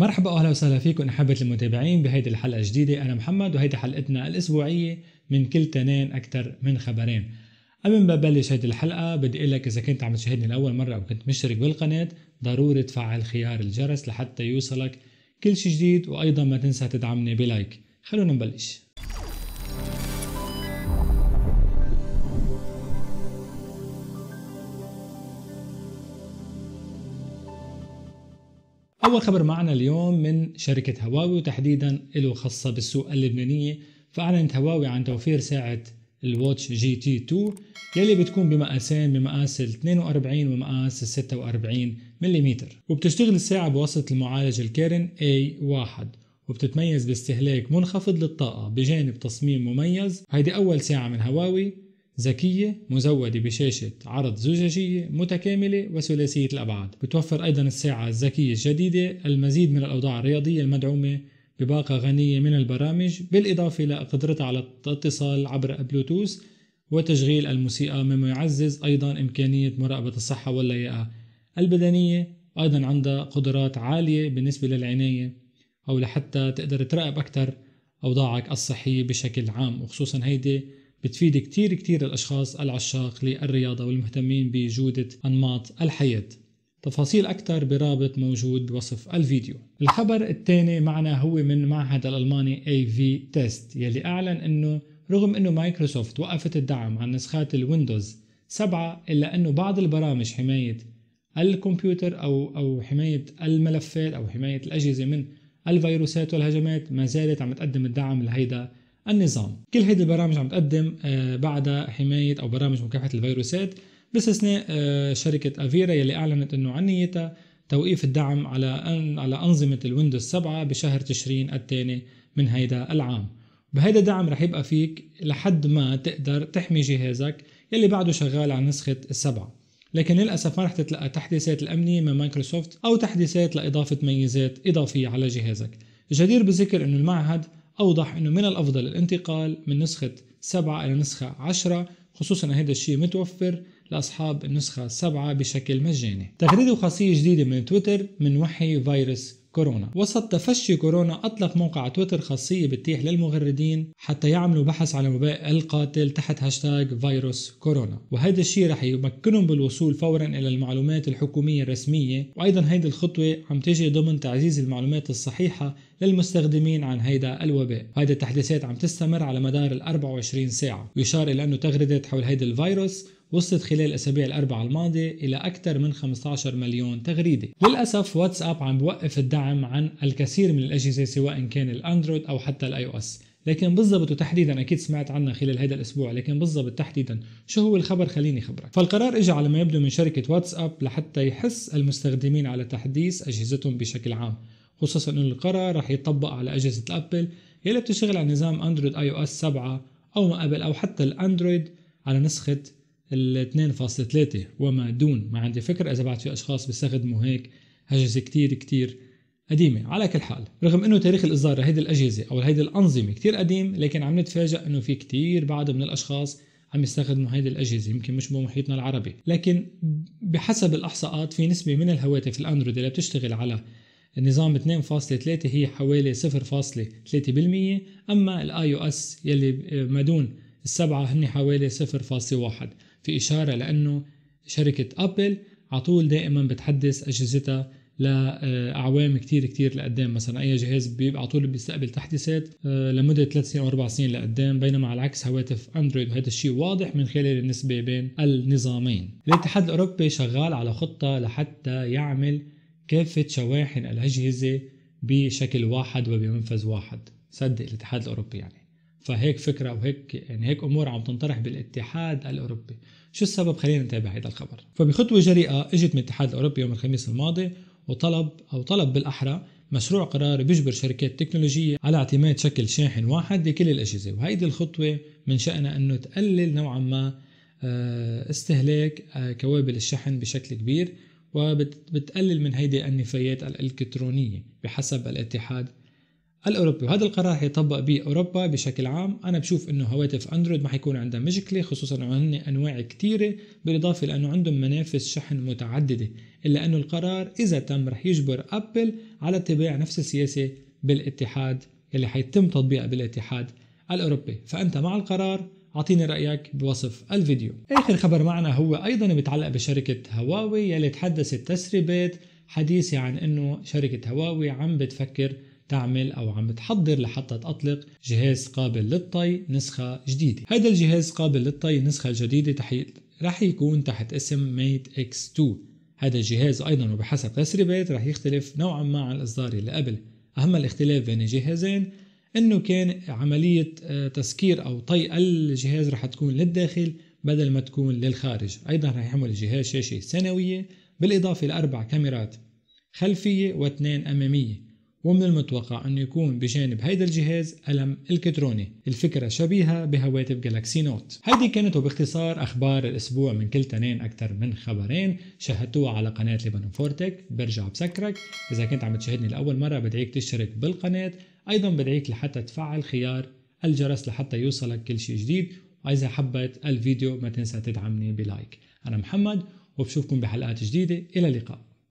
مرحبا اهلا وسهلا فيكم احبة المتابعين بهيدي الحلقة الجديدة انا محمد وهيدي حلقتنا الاسبوعية من كل تنين اكثر من خبرين قبل ما ببلش هيدي الحلقة بدي اقول لك اذا كنت عم تشاهدني لاول مرة او كنت مشترك بالقناة ضروري تفعل خيار الجرس لحتى يوصلك كل شيء جديد وايضا ما تنسى تدعمني بلايك خلونا نبلش أول خبر معنا اليوم من شركة هواوي وتحديدا له خاصة بالسوق اللبنانية فأعلنت هواوي عن توفير ساعة الواتش جي تي 2 يلي بتكون بمقاسين بمقاس ال 42 ومقاس ال 46 ملم وبتشتغل الساعة بواسطة المعالج الكيرن A1 وبتتميز باستهلاك منخفض للطاقة بجانب تصميم مميز هيدي أول ساعة من هواوي ذكية مزودة بشاشة عرض زجاجية متكاملة وثلاثية الأبعاد بتوفر أيضا الساعة الذكية الجديدة المزيد من الأوضاع الرياضية المدعومة بباقة غنية من البرامج بالإضافة لقدرتها على الاتصال عبر بلوتوث وتشغيل الموسيقى مما يعزز أيضا إمكانية مراقبة الصحة واللياقة البدنية أيضا عندها قدرات عالية بالنسبة للعناية أو لحتى تقدر تراقب أكثر أوضاعك الصحية بشكل عام وخصوصا هيدي بتفيد كتير كتير الأشخاص العشاق للرياضة والمهتمين بجودة أنماط الحياة تفاصيل أكثر برابط موجود بوصف الفيديو الخبر الثاني معنا هو من معهد الألماني AV Test يلي أعلن أنه رغم أنه مايكروسوفت وقفت الدعم عن نسخات الويندوز 7 إلا أنه بعض البرامج حماية الكمبيوتر أو أو حماية الملفات أو حماية الأجهزة من الفيروسات والهجمات ما زالت عم تقدم الدعم لهيدا النظام كل هيدي البرامج عم تقدم آه، بعدها حماية أو برامج مكافحة الفيروسات باستثناء آه، شركة أفيرا يلي أعلنت أنه عن نيتها توقيف الدعم على على أنظمة الويندوز 7 بشهر تشرين الثاني من هيدا العام بهيدا الدعم رح يبقى فيك لحد ما تقدر تحمي جهازك يلي بعده شغال على نسخة السبعة لكن للأسف ما رح تتلقى تحديثات الأمنية من مايكروسوفت أو تحديثات لإضافة ميزات إضافية على جهازك الجدير بالذكر أنه المعهد أوضح أنه من الأفضل الانتقال من نسخة 7 إلى نسخة 10 خصوصا أن هذا الشيء متوفر لأصحاب النسخة 7 بشكل مجاني تغريدة وخاصية جديدة من تويتر من وحي فيروس كورونا وسط تفشي كورونا أطلق موقع تويتر خاصية بتتيح للمغردين حتى يعملوا بحث على الوباء القاتل تحت هاشتاغ فيروس كورونا وهذا الشيء رح يمكنهم بالوصول فورا إلى المعلومات الحكومية الرسمية وأيضا هيدي الخطوة عم تجي ضمن تعزيز المعلومات الصحيحة للمستخدمين عن هيدا الوباء هيدا التحديثات عم تستمر على مدار ال 24 ساعة ويشار إلى أنه تغريدات حول هيدا الفيروس وصلت خلال الأسابيع الأربعة الماضية إلى أكثر من 15 مليون تغريدة للأسف واتساب عم بوقف الدعم عن الكثير من الأجهزة سواء كان الأندرويد أو حتى الآي أو إس لكن بالضبط وتحديدا اكيد سمعت عنها خلال هذا الاسبوع لكن بالضبط تحديدا شو هو الخبر خليني خبرك فالقرار اجى على ما يبدو من شركه واتساب لحتى يحث المستخدمين على تحديث اجهزتهم بشكل عام خصوصا انه القرار رح يطبق على اجهزه الابل يلي بتشتغل على نظام اندرويد اي او اس 7 او ما قبل او حتى الاندرويد على نسخه ال 2.3 وما دون ما عندي فكر اذا بعد في اشخاص بيستخدموا هيك هجس كتير كتير قديمة على كل حال رغم انه تاريخ الاصدار لهيدي الاجهزة او لهيدي الانظمة كتير قديم لكن عم نتفاجئ انه في كتير بعض من الاشخاص عم يستخدموا هيدي الاجهزة يمكن مش بمحيطنا العربي لكن بحسب الاحصاءات في نسبة من الهواتف الاندرويد اللي بتشتغل على النظام 2.3 هي حوالي 0.3% اما الاي او اس يلي ما دون السبعة هن حوالي 0.1 في إشارة لأنه شركة أبل على طول دائما بتحدث أجهزتها لأعوام كتير كتير لقدام مثلا أي جهاز بيبقى على طول بيستقبل تحديثات آه، لمدة 3 سنين أو 4 سنين لقدام بينما على العكس هواتف أندرويد وهذا الشيء واضح من خلال النسبة بين النظامين الاتحاد الأوروبي شغال على خطة لحتى يعمل كافة شواحن الأجهزة بشكل واحد وبمنفذ واحد صدق الاتحاد الأوروبي يعني فهيك فكره وهيك يعني هيك امور عم تنطرح بالاتحاد الاوروبي شو السبب خلينا نتابع هذا الخبر فبخطوه جريئه اجت من الاتحاد الاوروبي يوم الخميس الماضي وطلب او طلب بالاحرى مشروع قرار بيجبر شركات تكنولوجية على اعتماد شكل شاحن واحد لكل الأجهزة وهيدي الخطوة من شأنها أنه تقلل نوعا ما آه، استهلاك آه، كوابل الشحن بشكل كبير وبتقلل من هيدي النفايات الإلكترونية بحسب الاتحاد الاوروبي وهذا القرار حيطبق باوروبا بشكل عام انا بشوف انه هواتف اندرويد ما حيكون عندها مشكله خصوصا انه هن انواع كثيره بالاضافه لانه عندهم منافس شحن متعدده الا انه القرار اذا تم رح يجبر ابل على اتباع نفس السياسه بالاتحاد اللي حيتم تطبيقها بالاتحاد الاوروبي فانت مع القرار اعطيني رايك بوصف الفيديو اخر خبر معنا هو ايضا بيتعلق بشركه هواوي يلي تحدثت تسريبات حديثة عن انه شركة هواوي عم بتفكر تعمل أو عم تحضر لحتى تطلق جهاز قابل للطي نسخة جديدة هذا الجهاز قابل للطي النسخة الجديدة رح يكون تحت اسم ميت اكس 2 هذا الجهاز أيضا وبحسب تسريبات رح يختلف نوعا ما عن الإصدار اللي قبل أهم الاختلاف بين الجهازين انه كان عملية آه، تسكير او طي الجهاز رح تكون للداخل بدل ما تكون للخارج ايضا رح يحمل الجهاز شاشة سنوية بالاضافة لاربع كاميرات خلفية واثنين امامية ومن المتوقع أن يكون بجانب هيدا الجهاز ألم إلكتروني الفكرة شبيهة بهواتف جالاكسي نوت هيدي كانت باختصار أخبار الأسبوع من كل تنين أكثر من خبرين شاهدتوها على قناة لبنان فورتك برجع بسكرك إذا كنت عم تشاهدني لأول مرة بدعيك تشترك بالقناة أيضا بدعيك لحتى تفعل خيار الجرس لحتى يوصلك كل شيء جديد وإذا حبيت الفيديو ما تنسى تدعمني بلايك أنا محمد وبشوفكم بحلقات جديدة إلى اللقاء